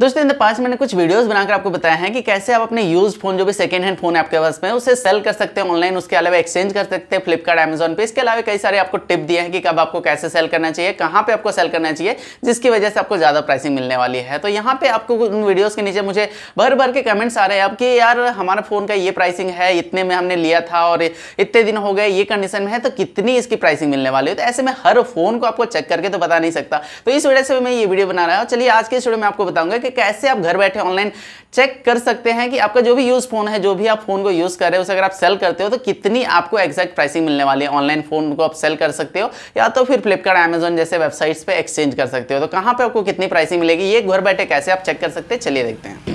दोस्तों in the पास मैंने कुछ वीडियोस बनाकर आपको बताया है कि कैसे आप अपने यूज फोन जो भी सेकंड हैंड फोन आपके पास में उसे सेल कर सकते हैं ऑनलाइन उसके अलावा एक्सचेंज कर सकते हैं फ्लिपकार्ट अमेजोन पे इसके अलावा कई सारे आपको टिप दिए हैं कि कब आपको कैसे सेल करना चाहिए कहाँ पे आपको सेल करना चाहिए जिसकी वजह से आपको ज़्यादा प्राइसिंग मिलने वाली है तो यहाँ पे आपको उन वीडियोज़ के नीचे मुझे भर भर के कमेंट्स आ रहे हैं आपकी यार हमारा फ़ोन का ये प्राइसिंग है इतने में हमने लिया था और इतने दिन हो गए ये कंडीशन में है तो कितनी इसकी प्राइसिंग मिलने वाली है तो ऐसे में हर फ़ोन को आपको चेक करके तो बता नहीं सकता तो इस वजह से मैं ये वीडियो बना रहा हूँ चलिए आज के इस वीडियो में आपको बताऊंगा कि कैसे आप घर बैठे ऑनलाइन चेक कर सकते हैं कि आपका जो भी यूज़ फोन है जो भी आप फोन को यूज़ कर रहे हो उसे अगर आप सेल करते हो तो कितनी आपको एक्जैक्ट प्राइसिंग मिलने वाली है ऑनलाइन फोन को आप सेल कर सकते हो या तो फिर फ्लिपकार्ट एमेजन जैसे वेबसाइट्स पर एक्सचेंज कर सकते हो तो कहां पर आपको कितनी प्राइसिंग मिलेगी ये घर बैठे कैसे आप चेक कर सकते हैं चलिए देखते हैं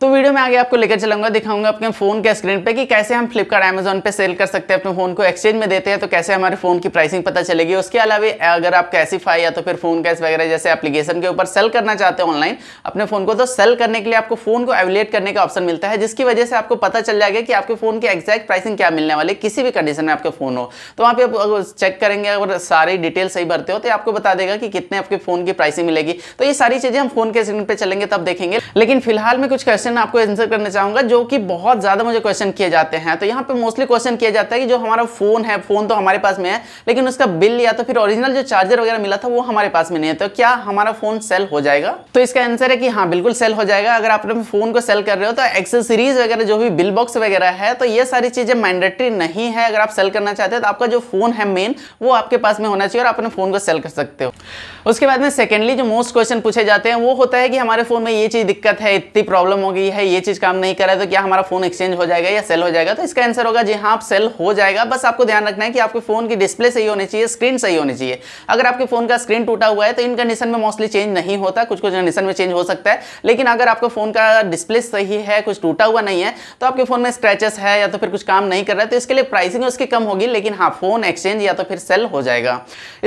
तो वीडियो में आगे आपको लेकर चलूंगा दिखाऊंगा अपने फोन के स्क्रीन पे कि कैसे हम फ्लिपकार्ट अमेजोन पे सेल कर सकते हैं अपने फोन को एक्सचेंज में देते हैं तो कैसे हमारे फोन की प्राइसिंग पता चलेगी उसके अलावा अगर आप कैसीफाई या तो फिर फोन कैश वगैरह जैसे एप्लीकेशन के ऊपर सेल करना चाहते हो ऑनलाइन अपने फोन को तो सेल करने के लिए आपको फोन को एवलेट करने का ऑप्शन मिलता है जिसकी वजह से आपको पता चल जाएगा कि आपके फोन की एक्जैक्ट प्राइसिंग क्या मिलने वाली किसी भी कंडीशन में आपके फोन हो तो वहाँ पे आप चेक करेंगे अगर सारी डिटेल सही भरते हो तो आपको बता देगा कि कितने आपके फोन की प्राइसिंग मिलेगी तो ये सारी चीजें हम फोन के स्क्रीन पर चलेंगे तब देखेंगे लेकिन फिलहाल में कुछ क्वेश्चन आपको आंसर करना चाहूंगा जो कि बहुत ज़्यादा मुझे क्वेश्चन किए जाते हैं तो यहाँ पे मोस्टली क्वेश्चन किया जाता है कि जो हमारा फ़ोन है फ़ोन तो हमारे पास में है लेकिन उसका बिल या तो फिर ओरिजिनल जो चार्जर वगैरह मिला था वो हमारे पास में नहीं है तो क्या हमारा फ़ोन सेल हो जाएगा तो इसका आंसर है कि हाँ बिल्कुल सेल हो जाएगा अगर आप फ़ोन को सेल कर रहे हो तो एक्सेसरीज वगैरह जो भी बिल बॉक्स वगैरह है तो ये सारी चीज़ें मैंडेटरी नहीं है अगर आप सेल करना चाहते हो तो आपका जो फ़ोन है मेन वो आपके पास में होना चाहिए और अपने फ़ोन को सेल कर सकते हो उसके बाद में सेकेंडली जो मोस्ट क्वेश्चन पूछे जाते हैं वो होता है कि हमारे फ़ोन में ये चीज़ दिक्कत है इतनी प्रॉब्लम हो गई है ये चीज़ काम नहीं कर रहा है तो क्या हमारा फ़ोन एक्सचेंज हो जाएगा या सेल हो जाएगा तो इसका आंसर होगा जी हाँ सेल हो जाएगा बस आपको ध्यान रखना है कि आपके फ़ोन की डिस्प्ले सही होनी चाहिए स्क्रीन सही होनी चाहिए अगर आपके फ़ोन का स्क्रीन टूटा हुआ है तो इन कंडीशन में मोस्टली चेंज नहीं होता कुछ कुछ कंडीशन में चेंज हो सकता है लेकिन अगर आपका फ़ोन का डिस्प्ले सही है कुछ टूटा हुआ नहीं है तो आपके फ़ोन में स्क्रैचेस है या तो फिर कुछ काम नहीं कर रहा है तो इसके लिए प्राइसिंग उसकी कम होगी लेकिन हाँ फ़ोन एक्सचेंज या तो फिर सेल हो जाएगा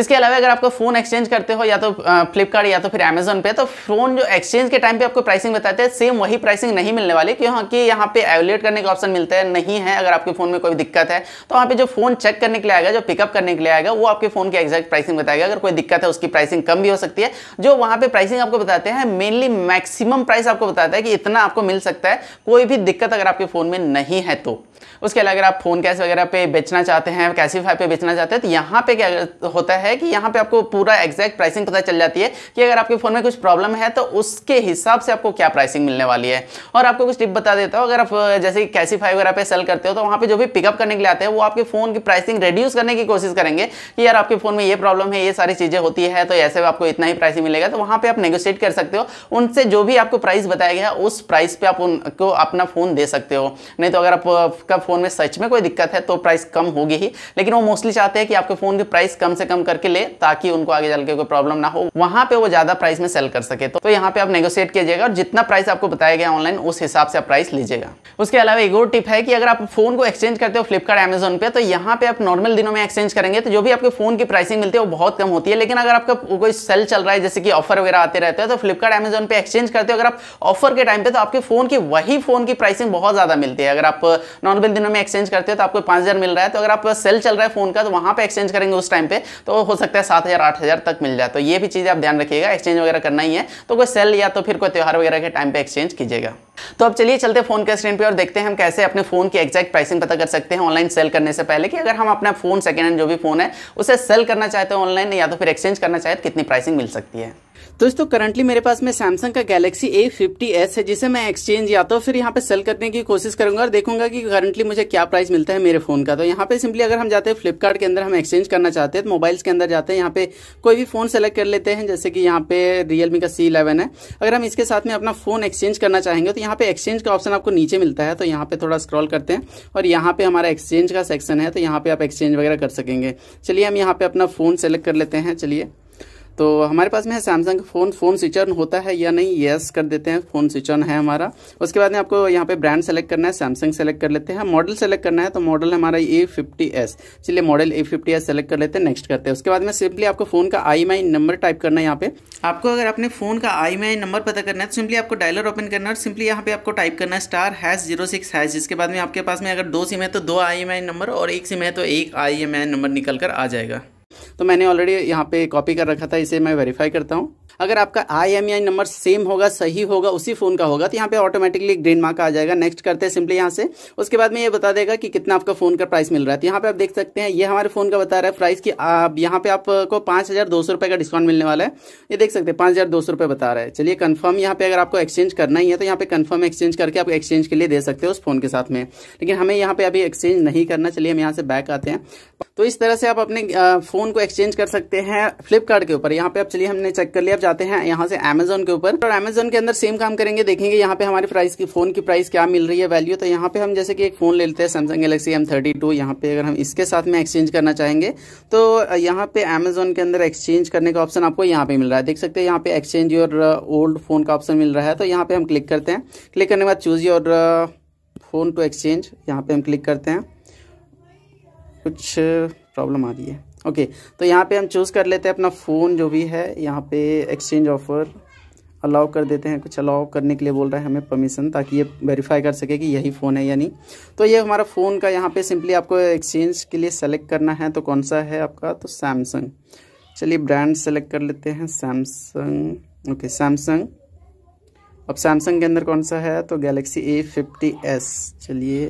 इसके अलावा अगर आपका फ़ोन एक्सचेंज करते हो या तो फ्लिपकार्ट या तो फिर अमेजोन पे तो फ़ोन जो एक्सचेंज के टाइम पर आपको प्राइसिंग बताते हैं सेम वही प्राइस प्राइसिंग नहीं मिलने वाली क्योंकि हाँ, यहाँ पे एवलेट करने का ऑप्शन मिलता है नहीं है अगर आपके फोन में कोई दिक्कत है तो वहाँ पे जो फोन चेक करने के लिए आएगा जो पिकअप करने के लिए आएगा वो आपके फोन की एग्जैक्ट प्राइसिंग बताएगा अगर कोई दिक्कत है उसकी प्राइसिंग कम भी हो सकती है जो वहाँ पे प्राइसिंग आपको बताते हैं मेनली मैक्सिमम प्राइस आपको बताता है कि इतना आपको मिल सकता है कोई भी दिक्कत अगर आपके फोन में नहीं है तो उसके अलावा अगर आप फोन कैश वगैरह पे बेचना चाहते हैं फाइव पे बेचना चाहते हैं तो यहाँ पे क्या होता है कि यहाँ पे आपको पूरा एग्जैक्ट प्राइसिंग पता चल जाती है कि अगर आपके फोन में कुछ प्रॉब्लम है तो उसके हिसाब से आपको क्या प्राइसिंग मिलने वाली है और आपको कुछ टिप बता देता हूँ अगर आप जैसे कैसीफाई वगैरह पे सेल करते हो तो वहाँ पे जो भी पिकअप करने के लिए आते हैं वो आपके फ़ोन की प्राइसिंग रिड्यूस करने की कोशिश करेंगे कि यार आपके फ़ोन में ये प्रॉब्लम है ये सारी चीज़ें होती है तो ऐसे आपको इतना ही प्राइसिंग मिलेगा तो वहाँ पर आप नेगोशिएट कर सकते हो उनसे जो भी आपको प्राइस बताया गया उस प्राइस पर आप उनको अपना फ़ोन दे सकते हो नहीं तो अगर आपका फ़ोन में सच में कोई दिक्कत है तो प्राइस कम होगी ही लेकिन वो मोस्टली चाहते हैं कि आपके फ़ोन की प्राइस कम से कम करके ले ताकि उनको आगे चल के कोई प्रॉब्लम ना हो वहाँ पे वो ज़्यादा प्राइस में सेल कर सके तो, तो यहाँ पे आप नेगोशिएट कीजिएगा और जितना प्राइस आपको बताया गया ऑनलाइन उस हिसाब से आप प्राइस लीजिएगा उसके अलावा एक और टिप है कि अगर आप फोन को एक्सचेंज करते हो फ्लिपकार्ट एमेजोन पे तो यहाँ पे आप नॉर्मल दिनों में एक्सचेंज करेंगे तो जो भी आपके फोन की प्राइसिंग मिलती है वो बहुत कम होती है लेकिन अगर आपका कोई सेल चल रहा है जैसे कि ऑफर वगैरह आते रहते हैं तो फ्लिपकार्ट एमेजोन पे एक्सचेंज करते हो अगर आप ऑफर के टाइम पे तो आपके फोन की वही फोन की प्राइसिंग बहुत ज्यादा मिलती है अगर आप नॉर्मल दिनों में एक्सचेंज करते हो तो आपको पांच मिल रहा है तो अगर आप सेल चल रहा है फोन का तो वहां पर एक्सचेंज करेंगे उस टाइम पे तो हो सकता है सात हजार तक मिल जाए तो ये भी चीज आप ध्यान रखिएगा एक्सचेंज वगैरह करना ही है तो कोई सेल या तो फिर कोई त्यौहार वगैरह के टाइम पे एक्सचेंज कीजिएगा जाएगा तो अब चलिए चलते फोन के स्क्रीन पे और देखते हैं हम कैसे अपने फोन की एक्जैक्ट प्राइसिंग पता कर सकते हैं ऑनलाइन सेल करने से पहले कि अगर हम अपना फोन सेकंड हैंड जो भी फोन है उसे सेल करना चाहते हैं ऑनलाइन या तो फिर एक्सचेंज करना चाहते तो कितनी प्राइसिंग मिल सकती है दोस्तों करंटली मेरे पास में सैमसंग का गैलेक्सी ए फिफ्टी एस है जिसे मैं एक्सचेंज या तो फिर यहाँ पे सेल करने की कोशिश करूंगा और देखूंगा कि करंटली मुझे क्या प्राइस मिलता है मेरे फोन का तो यहाँ पे सिंपली अगर हम जाते हैं फ्लिपकार्ट के अंदर हम एक्सचेंज करना चाहते हैं तो मोबाइल्स के अंदर जाते हैं यहाँ पे कोई भी फोन सेलेक्ट कर लेते हैं जैसे कि यहाँ पे रियलमी का सी इलेवन है अगर हम इसके साथ में अपना फोन एक्सचेंज करना चाहेंगे तो यहाँ पे एक्सचेंज का ऑप्शन आपको नीचे मिलता है तो यहाँ पे थोड़ा स्क्रॉल करते हैं और यहाँ पे हमारा एक्सचेंज का सेक्शन है तो यहाँ पे आप एक्सचेंज वगैरह कर सकेंगे चलिए हम यहाँ पे अपना फोन सेलेक्ट कर लेते हैं चलिए तो हमारे पास में है Samsung phone phone switch on होता है या नहीं येस कर देते हैं फ़ोन स्विच ऑन है हमारा उसके बाद में आपको यहाँ पे ब्रांड सेलेक्ट करना है सैमसंग सेलेक्ट कर लेते हैं मॉडल हाँ, सेलेक्ट करना है तो मॉडल हमारा ए फिफ्टी एस चलिए model A fifty S select कर लेते हैं नेक्स्ट करते हैं उसके बाद में सिंपली आपको फ़ोन का आई नंबर टाइप करना है यहाँ पे आपको अगर अपने फ़ोन का आई नंबर पता करना है तो सिंपली आपको डायलर ओपन करना है और सिंपली यहाँ पे आपको टाइप करना है star hash zero six hash जिसके बाद में आपके पास में अगर दो सिम है तो दो आई नंबर और एक सिम है तो एक आई नंबर निकल कर आ जाएगा तो मैंने ऑलरेडी यहाँ पे कॉपी कर रखा था इसे मैं वेरीफाई करता हूँ अगर आपका I M I number same होगा सही होगा उसी फोन का होगा तो यहाँ पे ऑटोमेटिकली ग्रीन मार्क आ जाएगा नेक्स्ट करते हैं सिंपली यहाँ से उसके बाद में ये बता देगा कि कितना आपका फोन का प्राइस मिल रहा है तो यहाँ पे आप देख सकते हैं ये हमारे फोन का बता रहा है प्राइस की आप यहाँ पे आपको पांच हजार दो सौ रुपये का डिस्काउंट मिलने वाला है ये देख सकते हैं पांच हजार दो सौ रुपये बता रहा है चलिए कन्फर्म यहाँ पे अगर आपको एक्सचेंज करना ही है तो यहाँ पे कन्फर्म एक्सचेंज करके आप एक्सचेंज के लिए दे सकते हो उस फोन के साथ में लेकिन हमें यहाँ पे अभी एक्सचेंज नहीं करना चलिए हम यहाँ से बैक आते हैं तो इस तरह से आप अपने फ़ोन को एक्सचेंज कर सकते हैं फ्लिपकार्ट के ऊपर यहाँ पे आप चलिए हमने चेक कर लिया अब जाते हैं यहाँ से अमेजोन के ऊपर और अमेजोन के अंदर सेम काम करेंगे देखेंगे यहाँ पे हमारे प्राइस की फ़ोन की प्राइस क्या मिल रही है वैल्यू तो यहाँ पे हम जैसे कि एक फ़ोन ले लेते हैं Samsung Galaxy M thirty two यहाँ पे अगर हम इसके साथ में एक्सचेंज करना चाहेंगे तो यहाँ पे अमेजोन के अंदर एक्सचेंज करने का ऑप्शन आपको यहाँ पे मिल रहा है देख सकते हैं यहाँ पे एक्सचेंज योर ओल्ड फ़ोन का ऑप्शन मिल रहा है तो यहाँ पे हम क्लिक करते हैं क्लिक करने के बाद choose your phone to exchange यहाँ पे हम क्लिक करते हैं कुछ प्रॉब्लम आ रही है ओके तो यहाँ पे हम चूज़ कर लेते हैं अपना फ़ोन जो भी है यहाँ पे एक्सचेंज ऑफ़र अलाउ कर देते हैं कुछ अलाउ करने के लिए बोल रहा है हमें परमिशन ताकि ये वेरीफाई कर सके कि यही फ़ोन है या नहीं तो ये हमारा फ़ोन का यहाँ पे सिंपली आपको एक्सचेंज के लिए सेलेक्ट करना है तो कौन सा है आपका तो सैमसंग चलिए ब्रांड सेलेक्ट कर लेते हैं सैमसंग ओके सैमसंग अब सैमसंग के अंदर कौन सा है तो गैलेक्सी ए फिफ्टी एस चलिए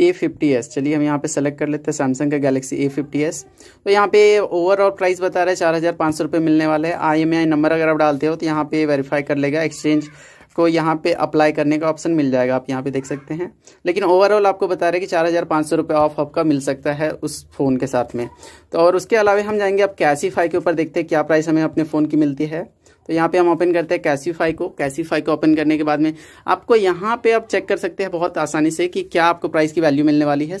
ए फिफ्टी एस चलिए हम यहाँ पे सेलेक्ट कर लेते हैं सैमसंग का गैलेक्सी ए फिफ्टी एस तो यहाँ पे ओवरऑल प्राइस बता रहा है चार हज़ार पाँच सौ रुपये मिलने वाले आई एम आई नंबर अगर आप डालते हो तो यहाँ पे वेरीफाई कर लेगा एक्सचेंज को यहाँ पे अप्लाई करने का ऑप्शन मिल जाएगा आप यहाँ पे देख सकते हैं लेकिन ओवरऑल आपको बता रहे हैं कि चार हज़ार पाँच सौ रुपये ऑफ आपका मिल सकता है उस फ़ोन के साथ में तो और उसके अलावा हम जाएंगे आप कैसीफाई के ऊपर देखते हैं क्या प्राइस हमें अपने फ़ोन की मिलती है तो यहाँ पे हम ओपन करते हैं कैसीफाई को कैसीफाई को ओपन करने के बाद में आपको यहाँ पे आप चेक कर सकते हैं बहुत आसानी से कि क्या आपको प्राइस की वैल्यू मिलने वाली है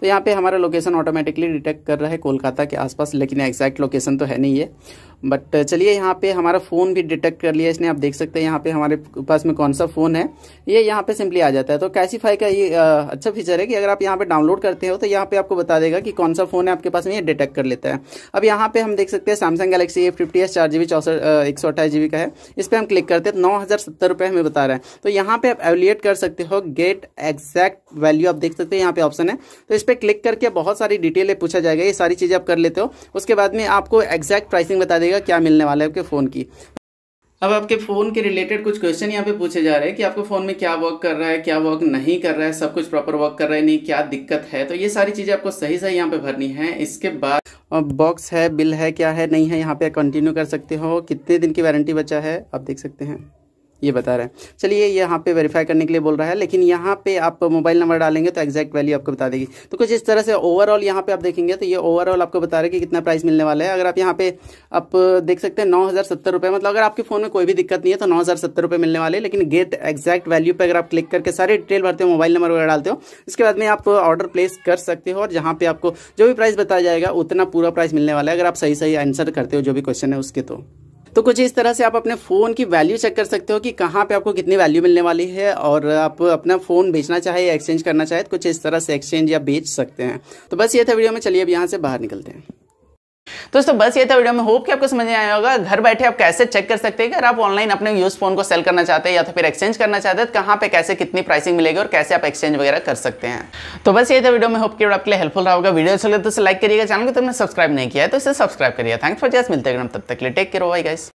तो यहाँ पे हमारा लोकेशन ऑटोमेटिकली डिटेक्ट कर रहा है कोलकाता के आसपास लेकिन एग्जैक्ट लोकेशन तो है नहीं है बट uh, चलिए यहाँ पे हमारा फ़ोन भी डिटेक्ट कर लिया इसने आप देख सकते हैं यहाँ पे हमारे पास में कौन सा फ़ोन है ये यहाँ पे सिंपली आ जाता है तो कैसीफाई का ये uh, अच्छा फीचर है कि अगर आप यहाँ पे डाउनलोड करते हो तो यहाँ पे आपको बता देगा कि कौन सा फ़ोन है आपके पास में ये डिटेक्ट कर लेता है अब यहाँ पे हम देख सकते हैं Samsung Galaxy A fifty S चार जीबी चौसठ uh, एक सौ अट्ठाईस का है इस पर हम क्लिक करते हैं नौ हज़ार सत्तर रुपये हमें बता रहे हैं तो यहाँ पे आप एवलिएट कर सकते हो गेट एग्जैक्ट वैल्यू आप देख सकते हैं यहाँ पे ऑप्शन है तो इस पर क्लिक करके बहुत सारी डिटेलें पूछा जाएगा ये सारी चीज़ें आप कर लेते हो उसके बाद में आपको एग्जैक्ट प्राइसिंग बता देगा क्या मिलने वाला है आपके फ़ोन की अब आपके फ़ोन के रिलेटेड कुछ क्वेश्चन यहाँ पे पूछे जा रहे हैं कि आपके फ़ोन में क्या वर्क कर रहा है क्या वर्क नहीं कर रहा है सब कुछ प्रॉपर वर्क कर रहा है नहीं क्या दिक्कत है तो ये सारी चीज़ें आपको सही सही यहाँ पे भरनी है इसके बाद बॉक्स है बिल है क्या है नहीं है यहाँ पे कंटिन्यू कर सकते हो कितने दिन की वारंटी बचा है आप देख सकते हैं ये बता रहा है चलिए यहाँ पे वेरीफाई करने के लिए बोल रहा है लेकिन यहाँ पे आप मोबाइल नंबर डालेंगे तो एक्जैक्ट वैल्यू आपको बता देगी तो कुछ इस तरह से ओवरऑल यहाँ पे आप देखेंगे तो ये ओवरऑल आपको बता रहा है कि कितना प्राइस मिलने वाला है अगर आप यहाँ पे आप देख सकते हैं नौ मतलब अगर आपके फोन में कोई भी दिक्कत नहीं है तो नौ मिलने वाले लेकिन गेट एक्जैक्ट वैल्यू पर अगर आप क्लिक करके सारे डिटेल भरते हो मोबाइल नंबर वगैरह डालते हो इसके बाद में आप ऑर्डर प्लेस कर सकते हो और जहाँ पे आपको जो भी प्राइस बताया जाएगा उतना पूरा प्राइस मिलने वाला है अगर आप सही सही आंसर करते हो जो भी क्वेश्चन है उसके तो तो कुछ इस तरह से आप अपने फ़ोन की वैल्यू चेक कर सकते हो कि कहाँ पे आपको कितनी वैल्यू मिलने वाली है और आप अपना फ़ोन बेचना चाहे या एक्सचेंज करना चाहे तो कुछ इस तरह से एक्सचेंज या बेच सकते हैं तो बस ये था वीडियो में चलिए अब यहाँ से बाहर निकलते हैं दोस्तों बस ये था वीडियो में होप कि आपको समझ में आया होगा घर बैठे आप कैसे चेक कर सकते हैं अगर आप ऑनलाइन अपने यूज फोन को सेल करना चाहते हैं या तो फिर एक्सचेंज करना चाहते हैं तो कहाँ पे कैसे कितनी प्राइसिंग मिलेगी और कैसे आप एक्सचेंज वगैरह कर सकते हैं तो बस ये था वीडियो में होप कि आपके लिए हेल्पफुल रहा होगा वीडियो अच्छा तो लाइक करिएगा चैनल को तुमने सब्सक्राइब नहीं किया है तो इसे सब्सक्राइब करिए थैंक्स फॉर जैस मिलते हैं तब तक लिए टेक केयर वाई गाइस